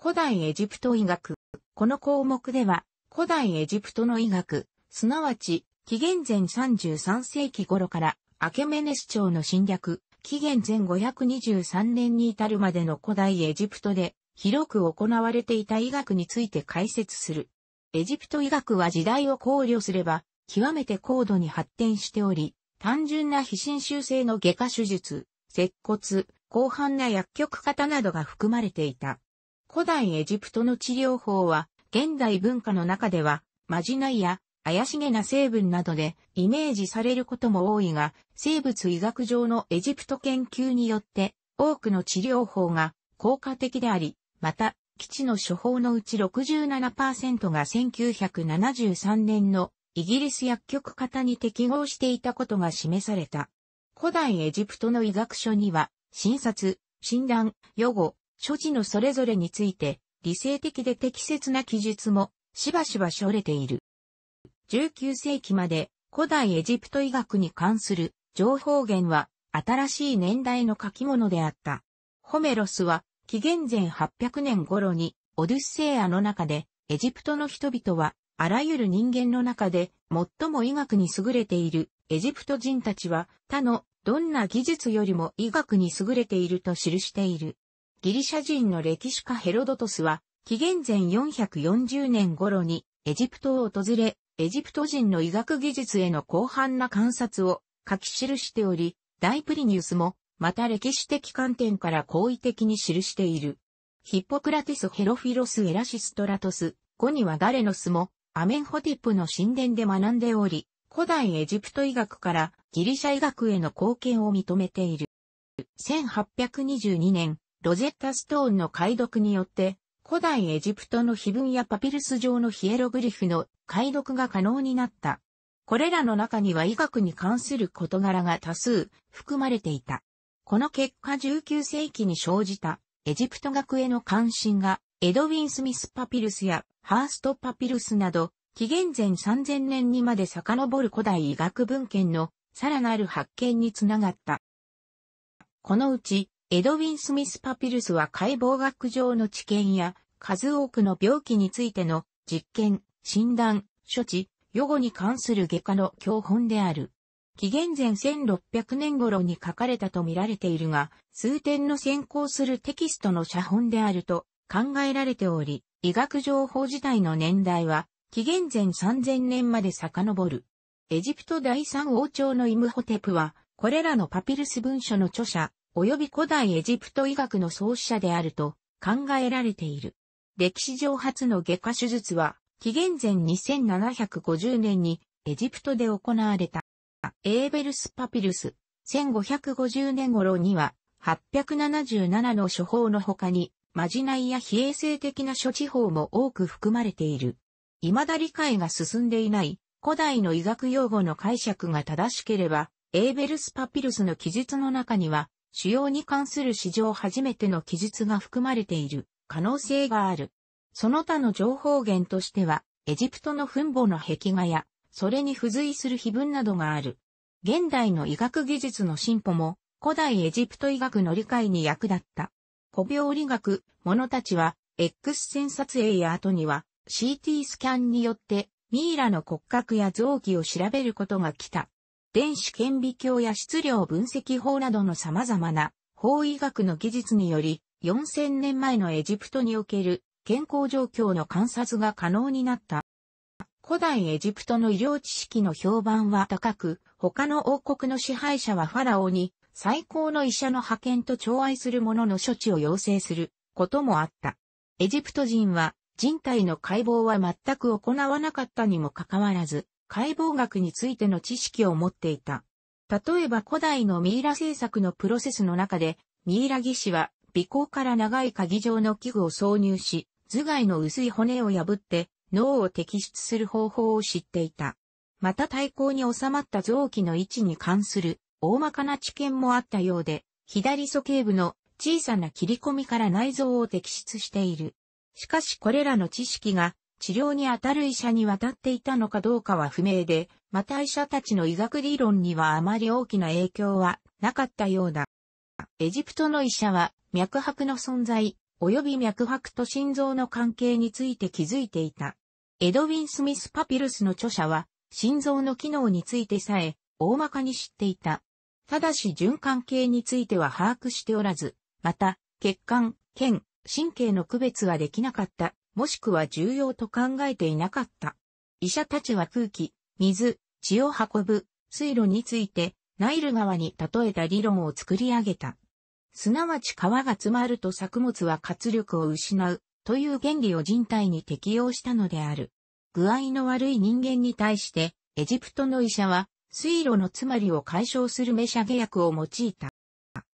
古代エジプト医学。この項目では、古代エジプトの医学、すなわち、紀元前33世紀頃から、アケメネス朝の侵略、紀元前523年に至るまでの古代エジプトで、広く行われていた医学について解説する。エジプト医学は時代を考慮すれば、極めて高度に発展しており、単純な非侵襲性の外科手術、接骨、広範な薬局型などが含まれていた。古代エジプトの治療法は、現代文化の中では、まじないや怪しげな成分などでイメージされることも多いが、生物医学上のエジプト研究によって多くの治療法が効果的であり、また、基地の処方のうち67%が1973年のイギリス薬局型に適合していたことが示された。古代エジプトの医学書には、診察、診断、予後、所持のそれぞれについて、理性的で適切な記述も、しばしばしょれている。19世紀まで、古代エジプト医学に関する情報源は、新しい年代の書き物であった。ホメロスは、紀元前800年頃に、オデュッセイアの中で、エジプトの人々は、あらゆる人間の中で、最も医学に優れている、エジプト人たちは、他の、どんな技術よりも医学に優れていると記している。ギリシャ人の歴史家ヘロドトスは、紀元前440年頃にエジプトを訪れ、エジプト人の医学技術への広範な観察を書き記しており、大プリニウスも、また歴史的観点から好意的に記している。ヒッポクラテス・ヘロフィロス・エラシストラトス、後にはガレノスも、アメンホテップの神殿で学んでおり、古代エジプト医学からギリシャ医学への貢献を認めている。1822年、ロゼッタストーンの解読によって、古代エジプトの碑文やパピルス上のヒエログリフの解読が可能になった。これらの中には医学に関する事柄が多数含まれていた。この結果19世紀に生じたエジプト学への関心がエドウィン・スミス・パピルスやハースト・パピルスなど紀元前3000年にまで遡る古代医学文献のさらなる発見につながった。このうちエドウィン・スミス・パピルスは解剖学上の知見や数多くの病気についての実験、診断、処置、予後に関する外科の教本である。紀元前1600年頃に書かれたと見られているが、数点の先行するテキストの写本であると考えられており、医学情報自体の年代は、紀元前3000年まで遡る。エジプト第三王朝のイムホテプは、これらのパピルス文書の著者、及び古代エジプト医学の創始者であると考えられている。歴史上初の外科手術は、紀元前2750年にエジプトで行われた。エーベルスパピルス、1550年頃には、877の処方の他に、まじないや非衛生的な処置法も多く含まれている。未だ理解が進んでいない古代の医学用語の解釈が正しければ、エーベルスパピルスの記述の中には、腫瘍に関する史上初めての記述が含まれている可能性がある。その他の情報源としては、エジプトの墳墓の壁画や、それに付随する碑文などがある。現代の医学技術の進歩も、古代エジプト医学の理解に役立った。古病理学、者たちは、X 線撮影や後には、CT スキャンによって、ミイラの骨格や臓器を調べることが来た。電子顕微鏡や質量分析法などの様々な法医学の技術により、4000年前のエジプトにおける健康状況の観察が可能になった。古代エジプトの医療知識の評判は高く、他の王国の支配者はファラオに最高の医者の派遣と調愛する者の処置を要請することもあった。エジプト人は人体の解剖は全く行わなかったにもかかわらず、解剖学についての知識を持っていた。例えば古代のミイラ製作のプロセスの中で、ミイラ技師は鼻孔から長い鍵状の器具を挿入し、頭蓋の薄い骨を破って脳を摘出する方法を知っていた。また対抗に収まった臓器の位置に関する大まかな知見もあったようで、左鼠径部の小さな切り込みから内臓を摘出している。しかしこれらの知識が治療に当たる医者に渡っていたのかどうかは不明で、また医者たちの医学理論にはあまり大きな影響はなかったようだ。エジプトの医者は脈拍の存在、及び脈拍と心臓の関係について気づいていた。エドウィン・スミス・パピルスの著者は、心臓の機能についてさえ、大まかに知っていた。ただし循環系については把握しておらず、また、血管、腱、神経の区別はできなかった。もしくは重要と考えていなかった。医者たちは空気、水、血を運ぶ、水路について、ナイル川に例えた理論を作り上げた。すなわち川が詰まると作物は活力を失う、という原理を人体に適用したのである。具合の悪い人間に対して、エジプトの医者は、水路の詰まりを解消するメシャゲ薬を用いた。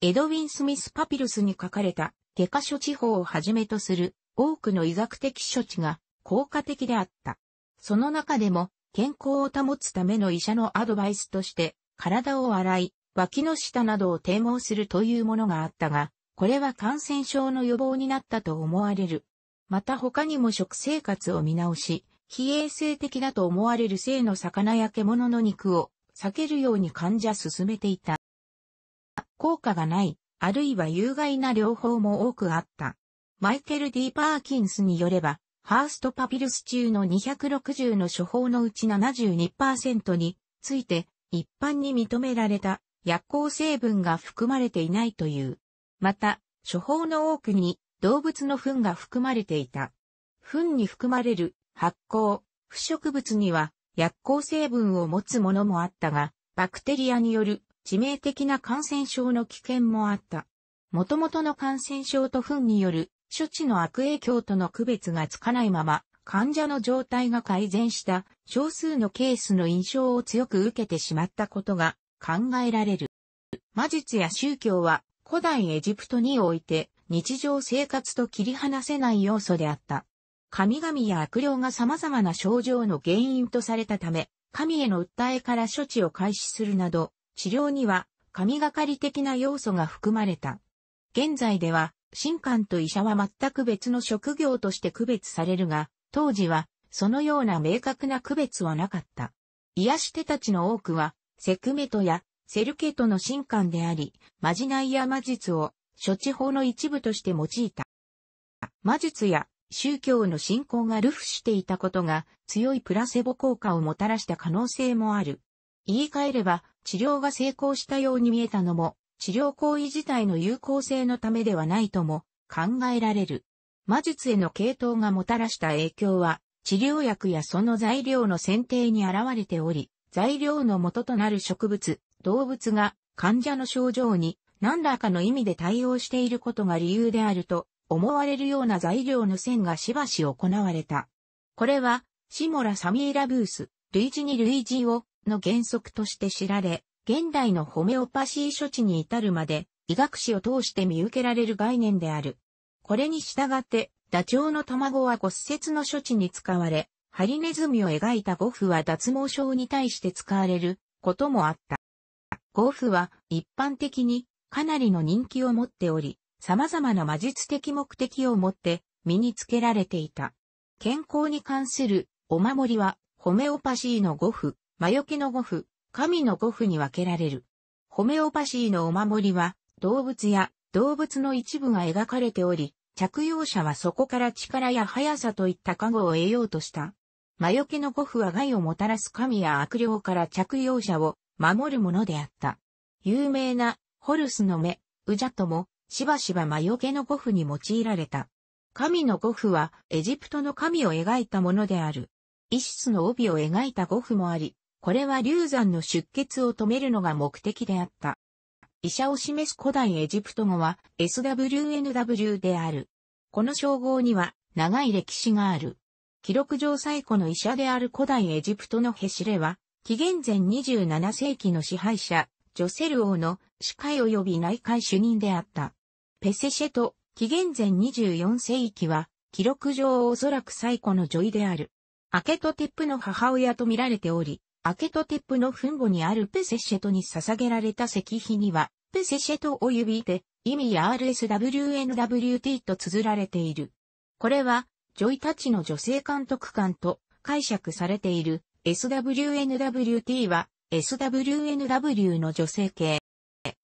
エドウィン・スミス・パピルスに書かれた、外科処置法をはじめとする多くの医学的処置が効果的であった。その中でも、健康を保つための医者のアドバイスとして、体を洗い、脇の下などを低毛するというものがあったが、これは感染症の予防になったと思われる。また他にも食生活を見直し、非衛生的だと思われる性の魚や獣の肉を避けるように患者進めていた。効果がない、あるいは有害な療法も多くあった。マイケル・デー・パーキンスによれば、ハーストパピルス中の260の処方のうち72%について一般に認められた薬効成分が含まれていないという。また、処方の多くに動物の糞が含まれていた。糞に含まれる発酵、不食物には薬効成分を持つものもあったが、バクテリアによる致命的な感染症の危険もあった。元々の感染症と糞による処置の悪影響との区別がつかないまま、患者の状態が改善した少数のケースの印象を強く受けてしまったことが考えられる。魔術や宗教は古代エジプトにおいて日常生活と切り離せない要素であった。神々や悪霊が様々な症状の原因とされたため、神への訴えから処置を開始するなど、治療には神がかり的な要素が含まれた。現在では神官と医者は全く別の職業として区別されるが、当時は、そのような明確な区別はなかった。癒し手たちの多くは、セクメトやセルケトの神官であり、まじないや魔術を処置法の一部として用いた。魔術や宗教の信仰が流布していたことが強いプラセボ効果をもたらした可能性もある。言い換えれば治療が成功したように見えたのも治療行為自体の有効性のためではないとも考えられる。魔術への系統がもたらした影響は、治療薬やその材料の選定に現れており、材料の元となる植物、動物が患者の症状に何らかの意味で対応していることが理由であると思われるような材料の線がしばし行われた。これは、シモラ・サミーラ・ブース、類似に類似をの原則として知られ、現代のホメオパシー処置に至るまで、医学史を通して見受けられる概念である。これに従って、ダチョウの卵は骨折の処置に使われ、ハリネズミを描いたゴフは脱毛症に対して使われることもあった。ゴフは一般的にかなりの人気を持っており、様々な魔術的目的を持って身につけられていた。健康に関するお守りはホメオパシーのゴフ、魔除けのゴフ、神の五府に分けられる。ホメオパシーのお守りは、動物や動物の一部が描かれており、着用者はそこから力や速さといった加護を得ようとした。魔除けの五符は害をもたらす神や悪霊から着用者を守るものであった。有名なホルスの目、ウジャとも、しばしば魔除けの五符に用いられた。神の五符はエジプトの神を描いたものである。イシスの帯を描いた五符もあり、これは流産の出血を止めるのが目的であった。医者を示す古代エジプト語は SWNW である。この称号には長い歴史がある。記録上最古の医者である古代エジプトのヘシレは、紀元前27世紀の支配者、ジョセル王の司会及び内会主任であった。ペセシェと紀元前24世紀は、記録上おそらく最古の女医である。アケトテップの母親と見られており、アケトテップの墳墓にあるペセシェトに捧げられた石碑には、ペセシェトを指で、意味 RSWNWT と綴られている。これは、ジョイたちの女性監督官と解釈されている SWNWT は SWNW の女性系。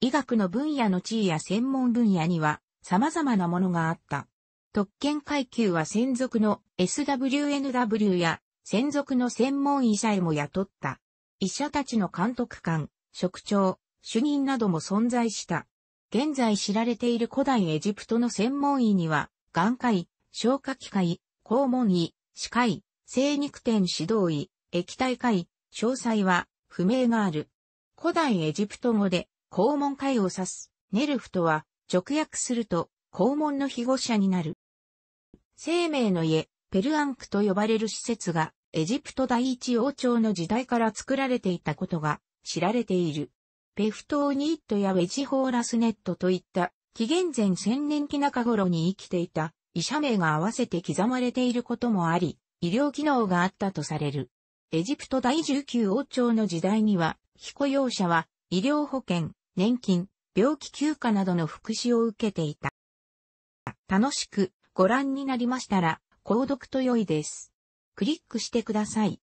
医学の分野の地位や専門分野には様々なものがあった。特権階級は専属の SWNW や専属の専門医者へも雇った。医者たちの監督官、職長、主任なども存在した。現在知られている古代エジプトの専門医には、眼科医、消化器科医、肛門医、歯科医、精肉店指導医、液体科医、詳細は不明がある。古代エジプト語で、肛門科医を指す、ネルフとは、直訳すると、肛門の被護者になる。生命の家、ペルアンクと呼ばれる施設が、エジプト第一王朝の時代から作られていたことが知られている。ペフトーニットやウェジホーラスネットといった紀元前千年期中頃に生きていた医者名が合わせて刻まれていることもあり、医療機能があったとされる。エジプト第19王朝の時代には、非雇用者は医療保険、年金、病気休暇などの福祉を受けていた。楽しくご覧になりましたら、購読と良いです。クリックしてください。